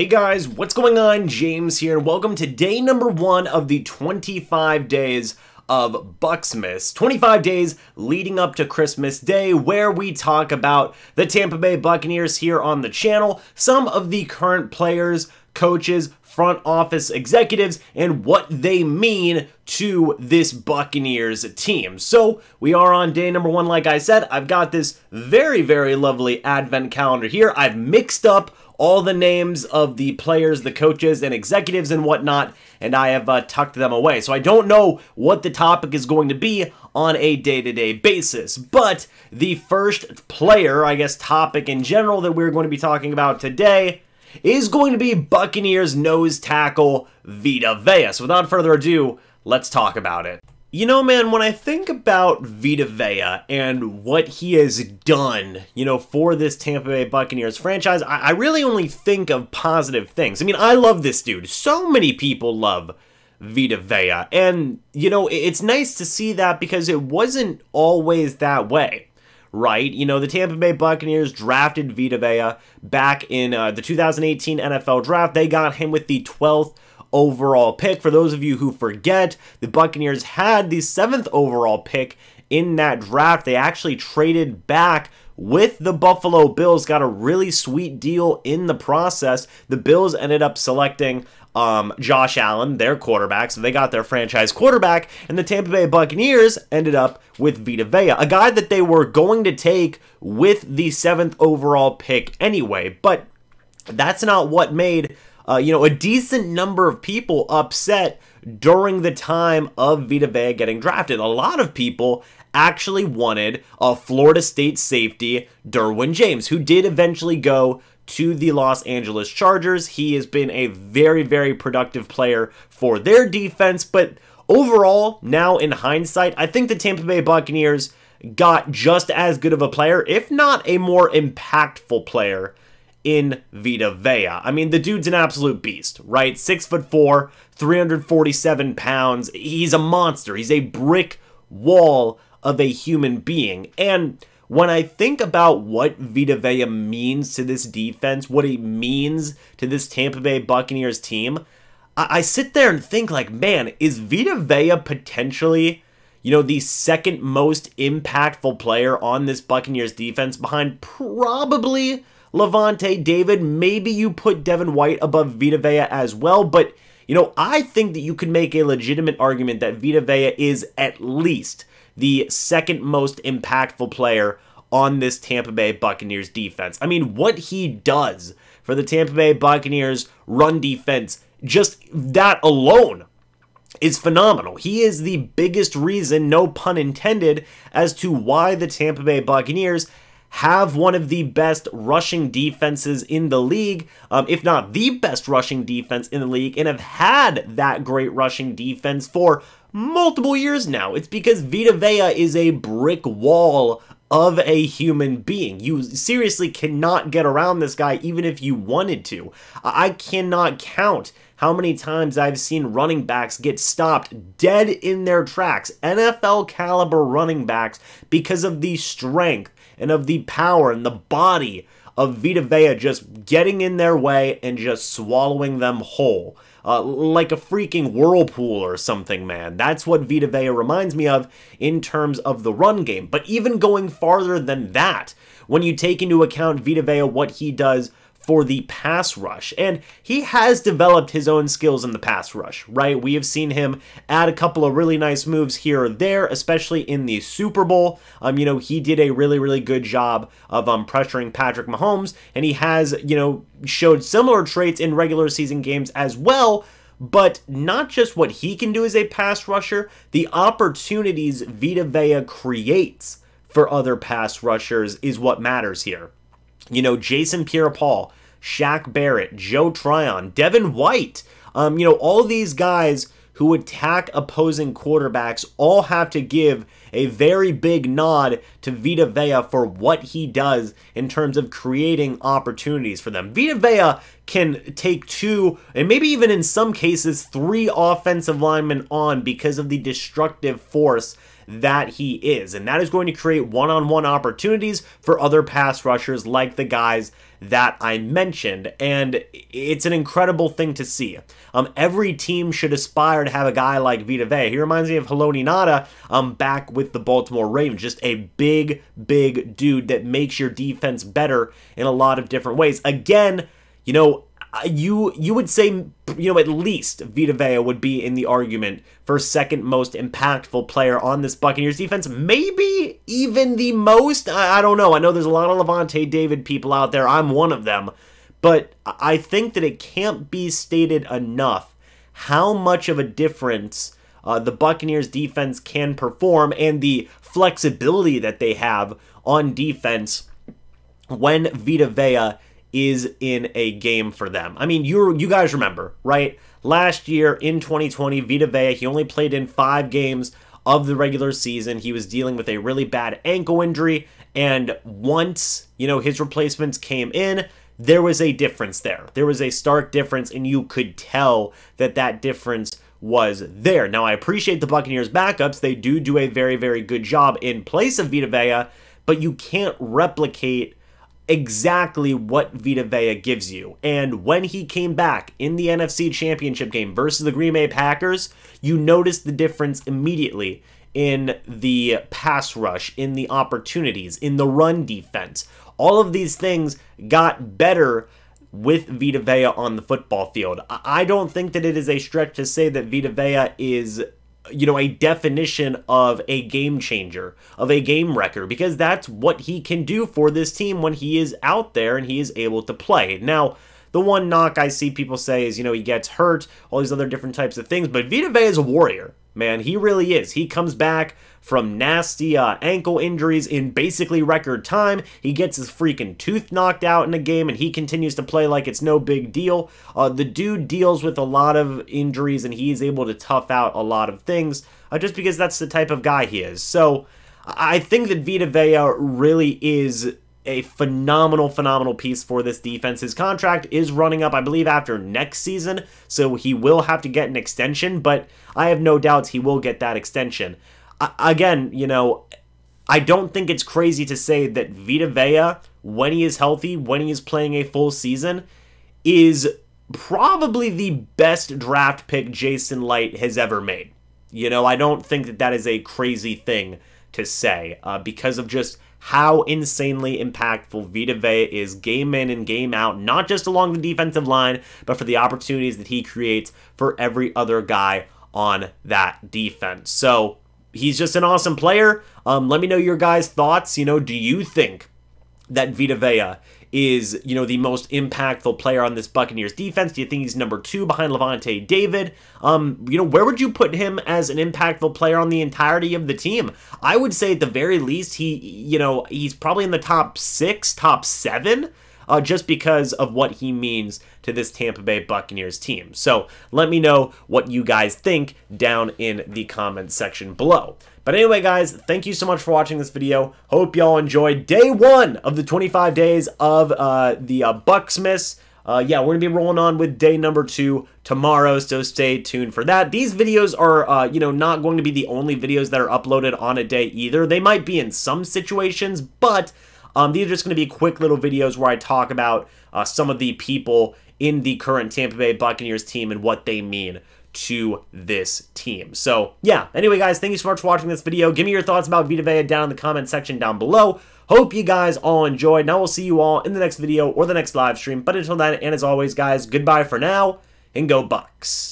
Hey guys, what's going on? James here, and welcome to day number one of the 25 days of Bucksmas. 25 days leading up to Christmas Day, where we talk about the Tampa Bay Buccaneers here on the channel, some of the current players, coaches, front office executives, and what they mean to this Buccaneers team. So we are on day number one. Like I said, I've got this very, very lovely advent calendar here. I've mixed up all the names of the players, the coaches, and executives and whatnot, and I have uh, tucked them away. So I don't know what the topic is going to be on a day to day basis. But the first player, I guess, topic in general that we're going to be talking about today is going to be Buccaneers nose tackle Vita Vea. So without further ado, let's talk about it. You know, man, when I think about Vita Vea and what he has done, you know, for this Tampa Bay Buccaneers franchise, I, I, really only think of positive things. I mean, I love this dude. So many people love Vita Vea. And, you know, it, it's nice to see that because it wasn't always that way, right? You know, the Tampa Bay Buccaneers drafted Vita Vea back in uh, the 2018 NFL draft. They got him with the 12th overall pick. For those of you who forget, the Buccaneers had the seventh overall pick in that draft. They actually traded back with the Buffalo Bills, got a really sweet deal in the process. The Bills ended up selecting um, Josh Allen, their quarterback, so they got their franchise quarterback, and the Tampa Bay Buccaneers ended up with Vita Vea, a guy that they were going to take with the seventh overall pick anyway, but that's not what made uh, you know, a decent number of people upset during the time of Vita Vea getting drafted. A lot of people actually wanted a Florida State safety, Derwin James, who did eventually go to the Los Angeles Chargers. He has been a very, very productive player for their defense, but overall, now in hindsight, I think the Tampa Bay Buccaneers got just as good of a player, if not a more impactful player in Vita Vea. I mean, the dude's an absolute beast, right? Six foot four, 347 pounds. He's a monster. He's a brick wall of a human being. And when I think about what Vita Vea means to this defense, what he means to this Tampa Bay Buccaneers team, I, I sit there and think like, man, is Vita Vea potentially you know, the second most impactful player on this Buccaneers defense behind probably Levante David. Maybe you put Devin White above Vita Vea as well, but you know, I think that you could make a legitimate argument that Vita Vea is at least the second most impactful player on this Tampa Bay Buccaneers defense. I mean, what he does for the Tampa Bay Buccaneers run defense, just that alone is phenomenal. He is the biggest reason, no pun intended, as to why the Tampa Bay Buccaneers have one of the best rushing defenses in the league, um, if not the best rushing defense in the league, and have had that great rushing defense for multiple years now. It's because Vita Vea is a brick wall of a human being. You seriously cannot get around this guy even if you wanted to. I cannot count how many times I've seen running backs get stopped dead in their tracks, NFL caliber running backs, because of the strength and of the power and the body of Vita Vea just getting in their way and just swallowing them whole. Uh, like a freaking whirlpool or something, man. That's what Vita Vea reminds me of in terms of the run game. But even going farther than that, when you take into account Vita Vea, what he does for the pass rush. And he has developed his own skills in the pass rush, right? We have seen him add a couple of really nice moves here or there, especially in the Super Bowl. Um, you know, he did a really, really good job of um pressuring Patrick Mahomes, and he has, you know, showed similar traits in regular season games as well but not just what he can do as a pass rusher, the opportunities Vita Vea creates for other pass rushers is what matters here you know, Jason Pierre Paul, Shaq Barrett, Joe Tryon, Devin White, um, you know, all these guys who attack opposing quarterbacks all have to give a very big nod to Vita Vea for what he does in terms of creating opportunities for them. Vita Vea can take two and maybe even in some cases three offensive linemen on because of the destructive force that he is. And that is going to create one on one opportunities for other pass rushers like the guys that I mentioned. And it's an incredible thing to see. Um, every team should aspire to have a guy like Vita Vea. He reminds me of Haloni Nada um, back with the Baltimore Ravens. Just a big, big dude that makes your defense better in a lot of different ways. Again, you know, you you would say you know at least Vita Vea would be in the argument for second most impactful player on this Buccaneers defense, maybe even the most. I, I don't know. I know there's a lot of Levante David people out there. I'm one of them, but I think that it can't be stated enough how much of a difference uh, the Buccaneers defense can perform and the flexibility that they have on defense when Vita Vea is in a game for them. I mean, you you guys remember, right? Last year in 2020, Vita Vea, he only played in five games of the regular season. He was dealing with a really bad ankle injury, and once, you know, his replacements came in, there was a difference there. There was a stark difference, and you could tell that that difference was there. Now, I appreciate the Buccaneers' backups. They do do a very, very good job in place of Vita Vea, but you can't replicate – exactly what Vita Vea gives you. And when he came back in the NFC Championship game versus the Green Bay Packers, you noticed the difference immediately in the pass rush, in the opportunities, in the run defense. All of these things got better with Vita Vea on the football field. I don't think that it is a stretch to say that Vita Vea is you know, a definition of a game changer, of a game wrecker, because that's what he can do for this team when he is out there and he is able to play. Now, the one knock I see people say is, you know, he gets hurt, all these other different types of things, but Vita Vea is a warrior man. He really is. He comes back from nasty uh, ankle injuries in basically record time. He gets his freaking tooth knocked out in a game, and he continues to play like it's no big deal. Uh, the dude deals with a lot of injuries, and he's able to tough out a lot of things uh, just because that's the type of guy he is. So I think that Vita Vea really is a phenomenal, phenomenal piece for this defense. His contract is running up, I believe, after next season, so he will have to get an extension, but I have no doubts he will get that extension. I again, you know, I don't think it's crazy to say that Vita Vea, when he is healthy, when he is playing a full season, is probably the best draft pick Jason Light has ever made. You know, I don't think that that is a crazy thing to say uh, because of just how insanely impactful Vita Vea is game in and game out, not just along the defensive line, but for the opportunities that he creates for every other guy on that defense. So he's just an awesome player. Um, let me know your guys' thoughts. You know, do you think that Vita Vea is, you know, the most impactful player on this Buccaneers defense? Do you think he's number two behind Levante David? Um, you know, where would you put him as an impactful player on the entirety of the team? I would say at the very least, he, you know, he's probably in the top six, top seven uh, just because of what he means to this Tampa Bay Buccaneers team. So let me know what you guys think down in the comments section below. But anyway, guys, thank you so much for watching this video. Hope y'all enjoyed day one of the 25 days of uh, the uh, Bucksmiths. Uh, yeah, we're going to be rolling on with day number two tomorrow, so stay tuned for that. These videos are, uh, you know, not going to be the only videos that are uploaded on a day either. They might be in some situations, but um, these are just going to be quick little videos where I talk about uh, some of the people in the current Tampa Bay Buccaneers team and what they mean to this team. So, yeah. Anyway, guys, thank you so much for watching this video. Give me your thoughts about Vita Vea down in the comment section down below. Hope you guys all enjoyed. Now we'll see you all in the next video or the next live stream. But until then, and as always, guys, goodbye for now and go Bucks.